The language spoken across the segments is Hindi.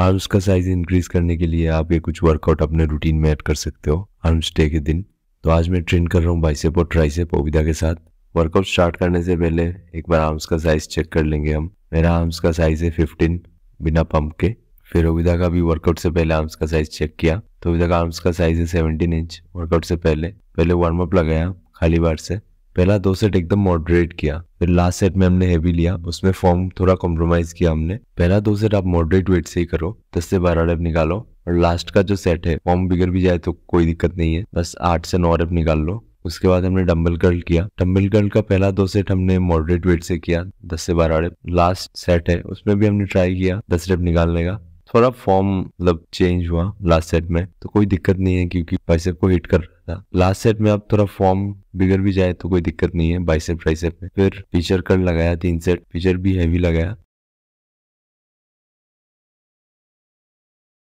आर्म्स का साइज इंक्रीज करने के लिए आप ये कुछ वर्कआउट अपने रूटीन में ऐड कर सकते हो आर्म्स डे के दिन तो आज मैं ट्रेन कर रहा हूँ बाइसेप और ट्राइसेप ओविदा के साथ वर्कआउट स्टार्ट करने से पहले एक बार आर्म्स का साइज चेक कर लेंगे हम मेरा आर्म्स का साइज है फिफ्टीन बिना पंप के फिर ओविदा का भी वर्कआउट से पहले आर्म्स का साइज चेक किया तो ओविदा का आर्म्स का साइज है सेवनटीन इंच वर्कआउट से पहले पहले वार्म अप लगाया खाली बार से पहला दो सेट एकदम मॉडरेट किया फिर लास्ट सेट में हमने हैवी लिया उसमें फॉर्म थोड़ा कॉम्प्रोमाइज किया हमने पहला दो सेट आप मॉडरेट वेट से ही करो दस से बारह रेप निकालो और लास्ट का जो सेट है फॉर्म बिगड़ भी जाए तो कोई दिक्कत नहीं है बस आठ से नौ रेप निकाल लो उसके बाद हमने डम्बल कर्ल किया डम्बल कर्ल का पहला दो सेट हमने मॉडरेट वेट से किया दस से बारह रेप लास्ट सेट है उसमें भी हमने ट्राई किया दस रेप निकालने का थोड़ा फॉर्म मतलब चेंज हुआ लास्ट सेट में तो कोई दिक्कत नहीं है क्योंकि बाइसेप को हिट कर रहा था लास्ट सेट में अब थोड़ा फॉर्म बिगड़ भी जाए तो कोई दिक्कत नहीं है बाइसेप ट्राइसेप में फिर फीचर कर लगाया तीन सेट फीचर भी हैवी लगाया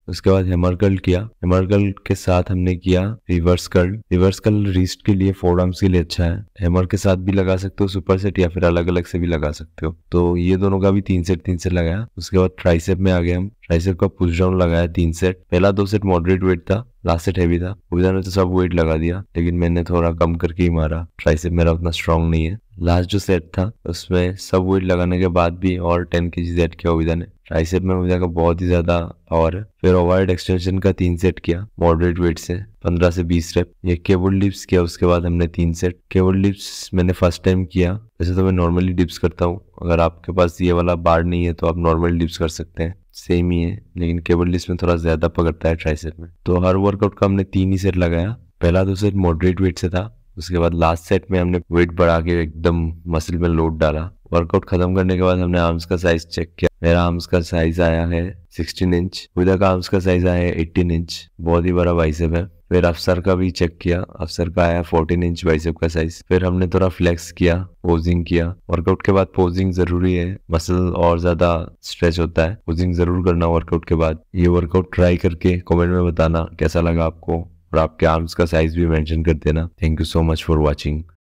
उसके बाद हेमर कर्ल किया हेमर कर्ल के साथ हमने किया reverse curl reverse curl wrist के लिए फोर आर्म्स के लिए अच्छा है हेमर के साथ भी लगा सकते हो सुपर सेट या फिर अलग अलग से भी लगा सकते हो तो ये दोनों का भी तीन सेट तीन सेट लगाया उसके बाद ट्राइसेप में आ गए हम राइसर का पुश डाउन लगाया तीन सेट पहला दो सेट मॉडरेट वेट था लास्ट सेट हैवी था ओविदा ने तो सब वेट लगा दिया लेकिन मैंने थोड़ा कम करके ही मारा ट्राइसेप मेरा उतना स्ट्रांग नहीं है लास्ट जो सेट था उसमें सब वेट लगाने के बाद भी और टेन के जी सेट किया ओविदा ने ट्राइसेप में ओविदा का बहुत ही ज्यादा पावर है फिर ओवर्ड एक्सटेंशन का तीन सेट किया मॉडरेट वेट से पंद्रह से बीस रेप ये केबल डिप्स किया उसके बाद हमने तीन सेट केबल डिप्स मैंने फर्स्ट टाइम किया वैसे तो मैं नॉर्मली डिप्स करता हूँ अगर आपके पास ये वाला बार नहीं है तो आप नॉर्मल डिप्स कर सकते हैं सेम ही है लेकिन केबल लिस्ट में थोड़ा ज़्यादा पकड़ता है ट्राइसेप में तो हर वर्कआउट का हमने तीन ही सेट लगाया पहला तो सेट मॉडरेट वेट से था उसके बाद लास्ट सेट में हमने वेट बढ़ा के एकदम मसल में लोड डाला वर्कआउट खत्म करने के बाद हमने आर्म्स का साइज चेक किया मेरा आर्म्स का साइज आया है 16 इंच उदा का आर्म्स का साइज आया है 18 इंच बहुत ही बड़ा बाइसेप है फिर अफसर का भी चेक किया अफसर का आया फोर्टीन इंच बाइसेप का साइज फिर हमने थोड़ा फ्लेक्स किया पोजिंग किया वर्कआउट के बाद पोजिंग जरूरी है मसल और ज्यादा स्ट्रेच होता है पोजिंग जरूर करना वर्कआउट के बाद ये वर्कआउट ट्राई करके कमेंट में बताना कैसा लगा आपको और आपके आर्म्स का साइज भी मेंशन कर देना thank you so much for watching